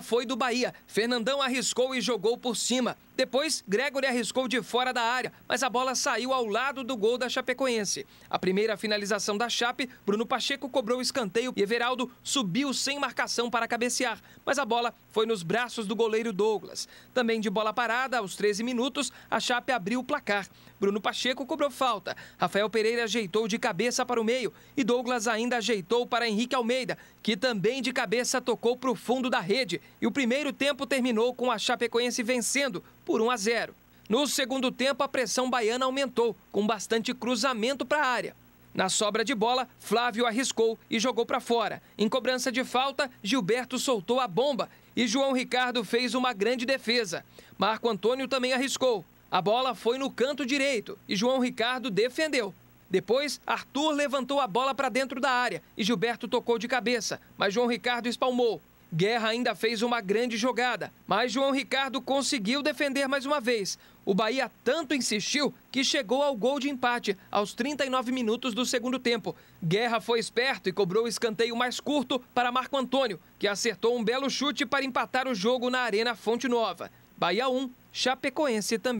foi do Bahia. Fernandão arriscou e jogou por cima. Depois, Gregory arriscou de fora da área, mas a bola saiu ao lado do gol da Chapecoense. A primeira finalização da Chape, Bruno Pacheco cobrou o escanteio e Everaldo subiu sem marcação para cabecear, mas a bola foi nos braços do goleiro Douglas. Também de bola parada, aos 13 minutos, a Chape abriu o placar. Bruno Pacheco cobrou falta. Rafael Pereira ajeitou de cabeça para o meio e Douglas ainda ajeitou para Henrique Almeida, que também de cabeça tocou para o fundo da rede. E o primeiro tempo terminou com a Chapecoense vencendo por 1 a 0. No segundo tempo, a pressão baiana aumentou, com bastante cruzamento para a área. Na sobra de bola, Flávio arriscou e jogou para fora. Em cobrança de falta, Gilberto soltou a bomba e João Ricardo fez uma grande defesa. Marco Antônio também arriscou. A bola foi no canto direito e João Ricardo defendeu. Depois, Arthur levantou a bola para dentro da área e Gilberto tocou de cabeça, mas João Ricardo espalmou. Guerra ainda fez uma grande jogada, mas João Ricardo conseguiu defender mais uma vez. O Bahia tanto insistiu que chegou ao gol de empate aos 39 minutos do segundo tempo. Guerra foi esperto e cobrou o escanteio mais curto para Marco Antônio, que acertou um belo chute para empatar o jogo na Arena Fonte Nova. Bahia 1, Chapecoense também.